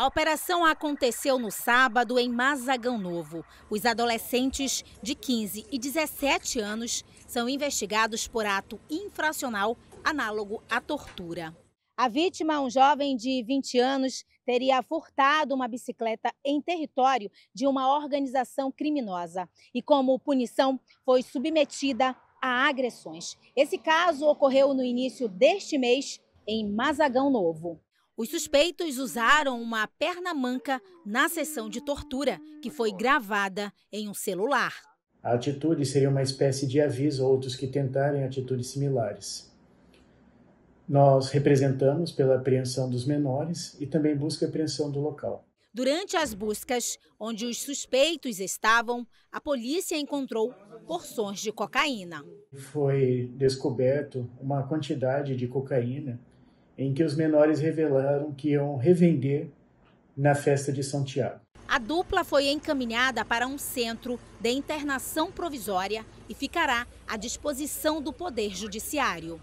A operação aconteceu no sábado em Mazagão Novo. Os adolescentes de 15 e 17 anos são investigados por ato infracional análogo à tortura. A vítima, um jovem de 20 anos, teria furtado uma bicicleta em território de uma organização criminosa e, como punição, foi submetida a agressões. Esse caso ocorreu no início deste mês em Mazagão Novo. Os suspeitos usaram uma perna manca na sessão de tortura, que foi gravada em um celular. A atitude seria uma espécie de aviso a outros que tentarem atitudes similares. Nós representamos pela apreensão dos menores e também busca e apreensão do local. Durante as buscas, onde os suspeitos estavam, a polícia encontrou porções de cocaína. Foi descoberto uma quantidade de cocaína em que os menores revelaram que iam revender na festa de São Tiago. A dupla foi encaminhada para um centro de internação provisória e ficará à disposição do Poder Judiciário.